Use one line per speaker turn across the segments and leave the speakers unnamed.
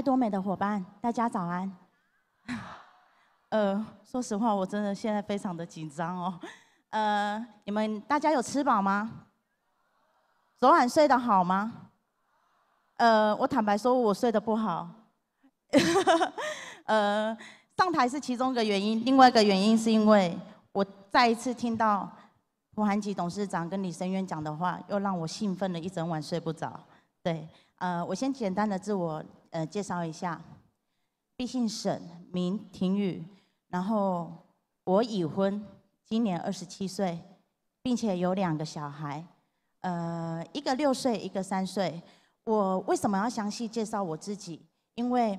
多美的伙伴，大家早安。呃，说实话，我真的现在非常的紧张哦。呃，你们大家有吃饱吗？昨晚睡得好吗？呃，我坦白说，我睡得不好。呃，上台是其中一个原因，另外一个原因是因为我再一次听到胡韩吉董事长跟李生渊讲的话，又让我兴奋了一整晚睡不着。对，呃，我先简单的自我。呃，介绍一下，毕姓沈，名婷宇，然后我已婚，今年二十七岁，并且有两个小孩，呃，一个六岁，一个三岁。我为什么要详细介绍我自己？因为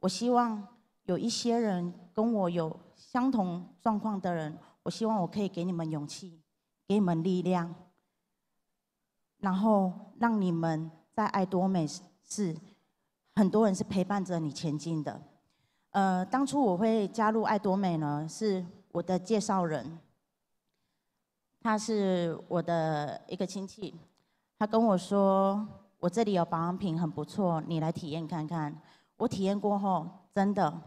我希望有一些人跟我有相同状况的人，我希望我可以给你们勇气，给你们力量，然后让你们在爱多美是。很多人是陪伴着你前进的。呃，当初我会加入爱多美呢，是我的介绍人，他是我的一个亲戚，他跟我说：“我这里有保养品很不错，你来体验看看。”我体验过后，真的，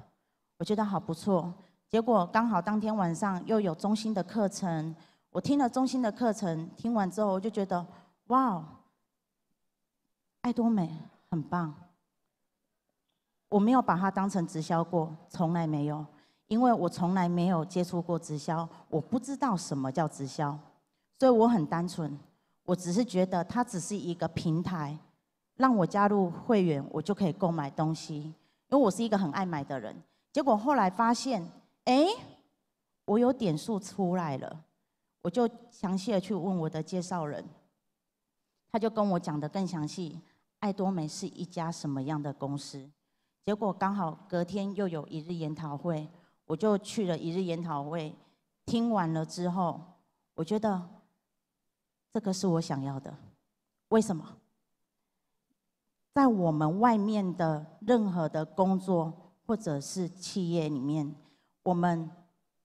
我觉得好不错。结果刚好当天晚上又有中心的课程，我听了中心的课程，听完之后我就觉得：“哇，爱多美很棒。”我没有把它当成直销过，从来没有，因为我从来没有接触过直销，我不知道什么叫直销，所以我很单纯，我只是觉得它只是一个平台，让我加入会员，我就可以购买东西，因为我是一个很爱买的人。结果后来发现，哎，我有点数出来了，我就详细的去问我的介绍人，他就跟我讲的更详细，爱多美是一家什么样的公司？结果刚好隔天又有一日研讨会，我就去了一日研讨会。听完了之后，我觉得这个是我想要的。为什么？在我们外面的任何的工作或者是企业里面，我们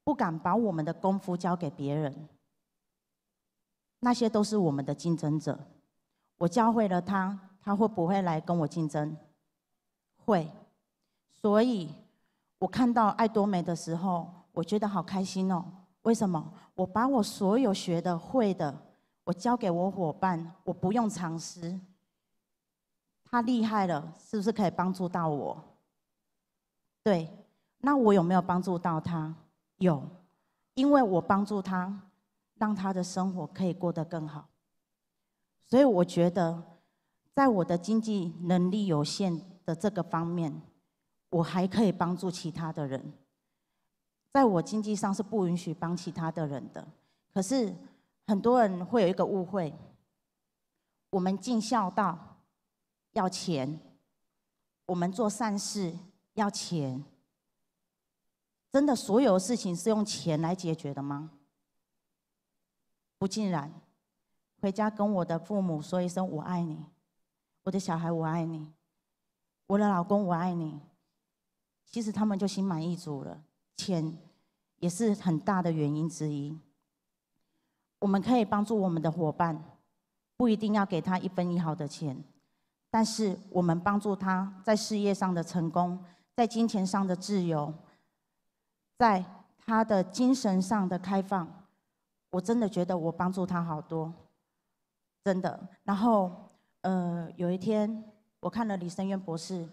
不敢把我们的功夫交给别人。那些都是我们的竞争者。我教会了他，他会不会来跟我竞争？会。所以，我看到爱多美的时候，我觉得好开心哦。为什么？我把我所有学的、会的，我教给我伙伴，我不用尝试。他厉害了，是不是可以帮助到我？对，那我有没有帮助到他？有，因为我帮助他，让他的生活可以过得更好。所以我觉得，在我的经济能力有限的这个方面，我还可以帮助其他的人，在我经济上是不允许帮其他的人的。可是很多人会有一个误会：，我们尽孝道要钱，我们做善事要钱，真的所有事情是用钱来解决的吗？不尽然。回家跟我的父母说一声我爱你，我的小孩我爱你，我的老公我爱你。其实他们就心满意足了，钱也是很大的原因之一。我们可以帮助我们的伙伴，不一定要给他一分一毫的钱，但是我们帮助他在事业上的成功，在金钱上的自由，在他的精神上的开放，我真的觉得我帮助他好多，真的。然后，呃，有一天我看了李生渊博士。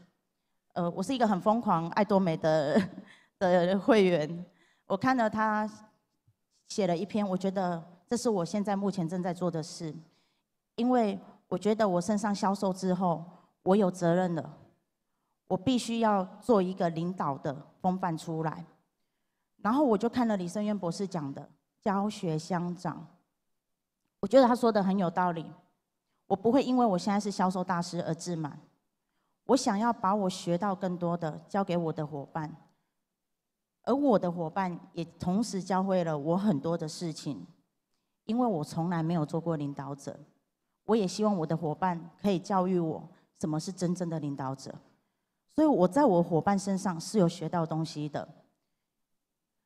呃，我是一个很疯狂爱多美的的会员。我看到他写了一篇，我觉得这是我现在目前正在做的事，因为我觉得我身上销售之后，我有责任了，我必须要做一个领导的风范出来。然后我就看了李生渊博士讲的“教学相长”，我觉得他说的很有道理。我不会因为我现在是销售大师而自满。我想要把我学到更多的教给我的伙伴，而我的伙伴也同时教会了我很多的事情，因为我从来没有做过领导者，我也希望我的伙伴可以教育我什么是真正的领导者，所以我在我伙伴身上是有学到东西的，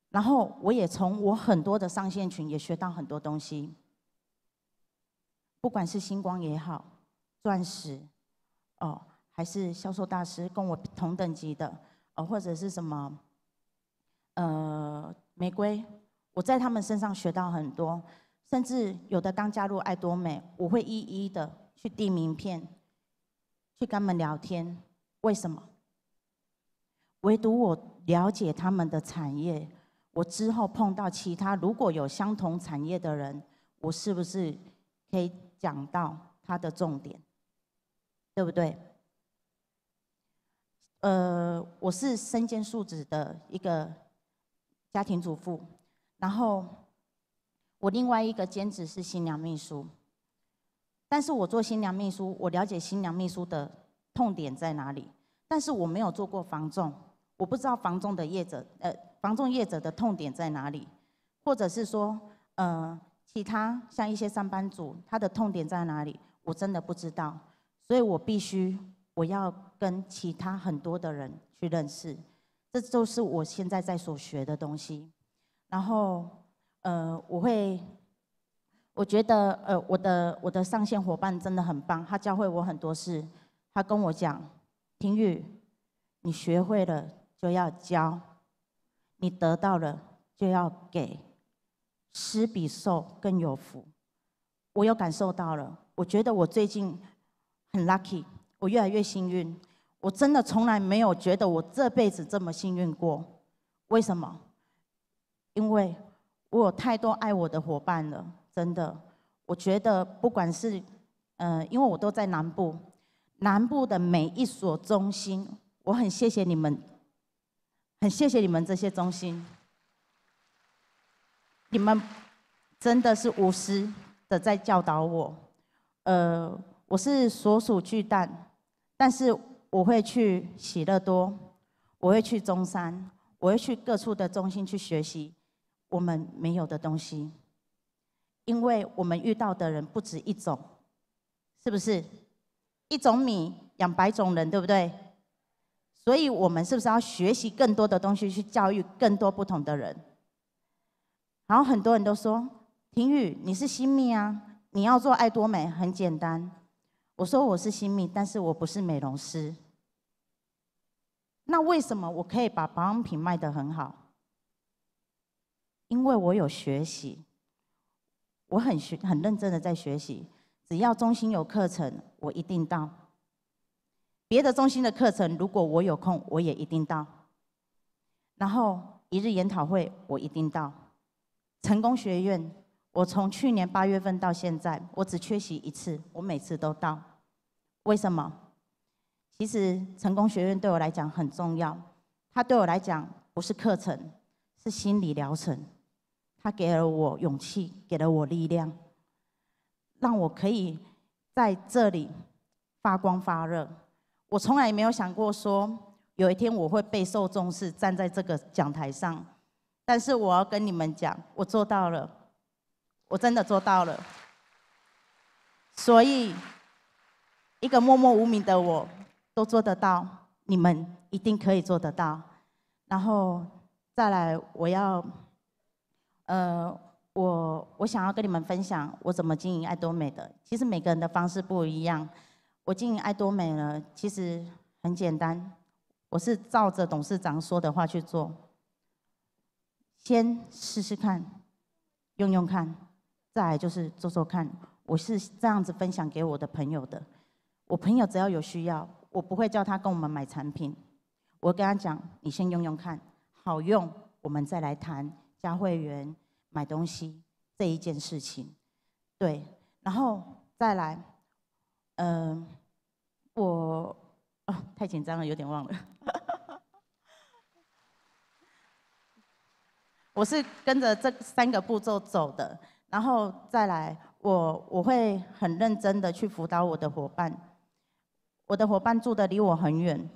然后我也从我很多的上线群也学到很多东西，不管是星光也好，钻石，哦。还是销售大师，跟我同等级的，呃，或者是什么，呃，玫瑰，我在他们身上学到很多，甚至有的刚加入爱多美，我会一一的去递名片，去跟他们聊天。为什么？唯独我了解他们的产业，我之后碰到其他如果有相同产业的人，我是不是可以讲到他的重点？对不对？呃，我是身兼数职的一个家庭主妇，然后我另外一个兼职是新娘秘书。但是我做新娘秘书，我了解新娘秘书的痛点在哪里，但是我没有做过房仲，我不知道房仲的业者，呃，房仲业者的痛点在哪里，或者是说，呃，其他像一些上班族，他的痛点在哪里，我真的不知道，所以我必须。我要跟其他很多的人去认识，这就是我现在在所学的东西。然后，呃，我会，我觉得，呃，我的我的上线伙伴真的很棒，他教会我很多事。他跟我讲，婷玉，你学会了就要教，你得到了就要给，施比受更有福。我又感受到了，我觉得我最近很 lucky。我越来越幸运，我真的从来没有觉得我这辈子这么幸运过。为什么？因为我有太多爱我的伙伴了，真的。我觉得不管是，嗯，因为我都在南部，南部的每一所中心，我很谢谢你们，很谢谢你们这些中心，你们真的是无私的在教导我。呃，我是所属巨蛋。但是我会去喜乐多，我会去中山，我会去各处的中心去学习我们没有的东西，因为我们遇到的人不止一种，是不是？一种米养百种人，对不对？所以我们是不是要学习更多的东西，去教育更多不同的人？然后很多人都说，婷玉，你是新密啊，你要做爱多美很简单。我说我是新密，但是我不是美容师。那为什么我可以把保养品卖得很好？因为我有学习，我很学很认真的在学习。只要中心有课程，我一定到；别的中心的课程，如果我有空，我也一定到。然后一日研讨会，我一定到。成功学院，我从去年八月份到现在，我只缺席一次，我每次都到。为什么？其实成功学院对我来讲很重要，它对我来讲不是课程，是心理疗程。它给了我勇气，给了我力量，让我可以在这里发光发热。我从来没有想过说有一天我会备受重视，站在这个讲台上。但是我要跟你们讲，我做到了，我真的做到了。所以。一个默默无名的我，都做得到，你们一定可以做得到。然后再来，我要，呃，我我想要跟你们分享我怎么经营爱多美的。其实每个人的方式不一样。我经营爱多美呢，其实很简单。我是照着董事长说的话去做，先试试看，用用看，再来就是做做看。我是这样子分享给我的朋友的。我朋友只要有需要，我不会叫他跟我们买产品。我跟他讲，你先用用看，好用我们再来谈加会员、买东西这一件事情。对，然后再来，嗯，我哦太紧张了，有点忘了。我是跟着这三个步骤走的，然后再来，我我会很认真的去辅导我的伙伴。我的伙伴住的离我很远，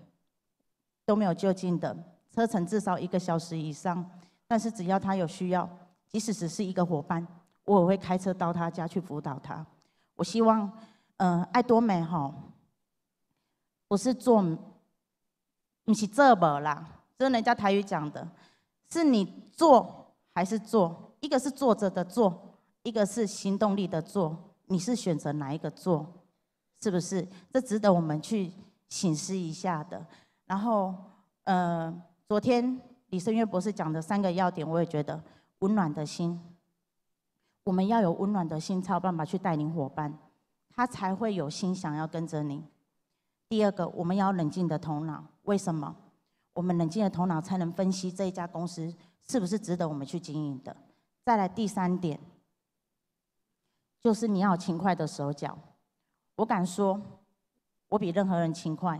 都没有就近的，车程至少一个小时以上。但是只要他有需要，即使只是一个伙伴，我也会开车到他家去辅导他。我希望，嗯，爱多美哈，我是做，你是这么啦，是人家台语讲的，是你做还是做？一个是坐着的做，一个是行动力的做，你是选择哪一个做？是不是？这值得我们去醒思一下的。然后，呃，昨天李胜月博士讲的三个要点，我也觉得，温暖的心，我们要有温暖的心，才有办法去带领伙伴，他才会有心想要跟着你。第二个，我们要冷静的头脑，为什么？我们冷静的头脑才能分析这一家公司是不是值得我们去经营的。再来第三点，就是你要勤快的手脚。我敢说，我比任何人勤快。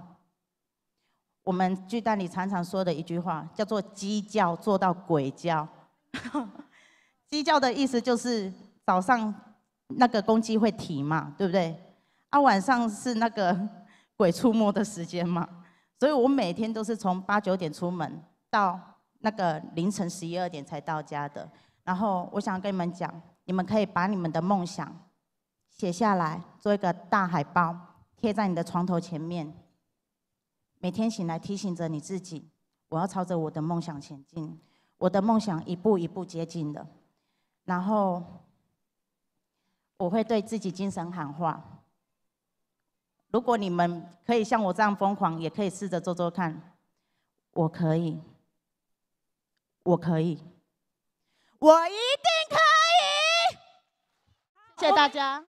我们剧大里常常说的一句话叫做“鸡叫做到鬼叫”。鸡叫的意思就是早上那个公鸡会啼嘛，对不对？啊，晚上是那个 鬼出没的时间嘛。所以我每天都是从八九点出门，到那个凌晨十一二点才到家的。然后我想跟你们讲，你们可以把你们的梦想。写下来，做一个大海报，贴在你的床头前面。每天醒来，提醒着你自己：我要朝着我的梦想前进，我的梦想一步一步接近的。然后，我会对自己精神喊话。如果你们可以像我这样疯狂，也可以试着做做看。我可以，我可以，我一定可以！谢谢大家。